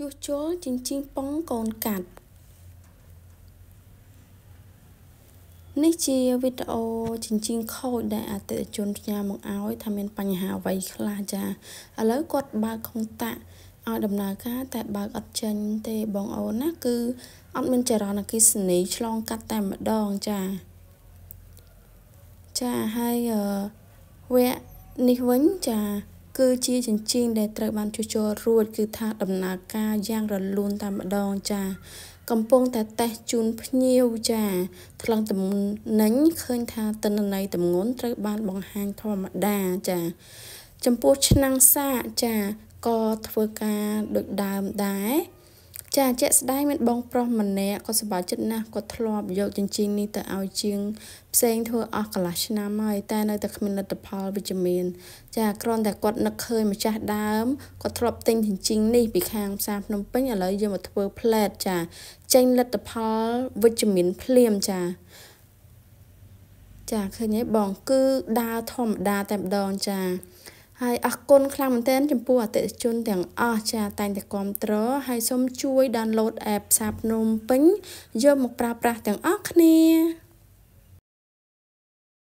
ជួសជុលជញ្ជីងប៉ងកូនកាត់នេះជាវីដេអូជញ្ជីងខូចដែលអតិថិជនផ្ញើមកឲ្យថាមានបញ្ហាអ្វីខ្លះចាឥឡូវគាត់បើកខុងតាក់ឲ្យដំណើរការ តែបើកអត់ចេញទេបងអូនណាគឺអត់មានចរន្តអគ្គិសនីឆ្លងកាត់តែម្ដងចាចាហើយវគ្គនេះវិញចាគឺជាជញ្ជីងដែលត្រូវបានជួសជុលរួចគឺថាដំណើរការយ៉ាងរលូនតែម្ដងចា៎កំពុងតែតេះជូនភ្ញៀវចាថ្លឹងតំណែងឃើញថាតិន្ន័យតំងន់ត្រូវបានបង្ហាញធម្មតាចាចំពោះឆ្នាំងសាកចាក៏ធ្វើការដូចដើមដែរចាជាក់ស្ដែងមានបងប្រុសម្នាក់គាត់សប្បាយចិត្តណាស់គាត់ធ្លាប់យកចិញ្ចៀងនេះទៅឲ្យជាងផ្សេងធ្វើអស់កន្លះឆ្នាំហើយតែនៅតែគ្មានលទ្ធផលវិជ្ជមាន ចាគ្រាន់តែគាត់នឹកឃើញម្ចាស់ដើមគាត់ធ្លាប់ទិញចិញ្ចៀងនេះពីខាងផ្សារភ្នំពេញឥឡូវយកមកធ្វើផ្លែតចាចេញលទ្ធផលវិជ្ជមានភ្លាមចាចាឃើញទេបងគឺដើរធម្មតាតែម្ដងចាហើយអរគុណខ្លាំងមែនទែនចំពោះអតិថិជនទាំងអស់ចាតែងតែគ្រប់តរហើយសូមជួយ download app ផ្សារភ្នំពេញយកមកប្រើប្រាស់ទាំងអស់គ្នា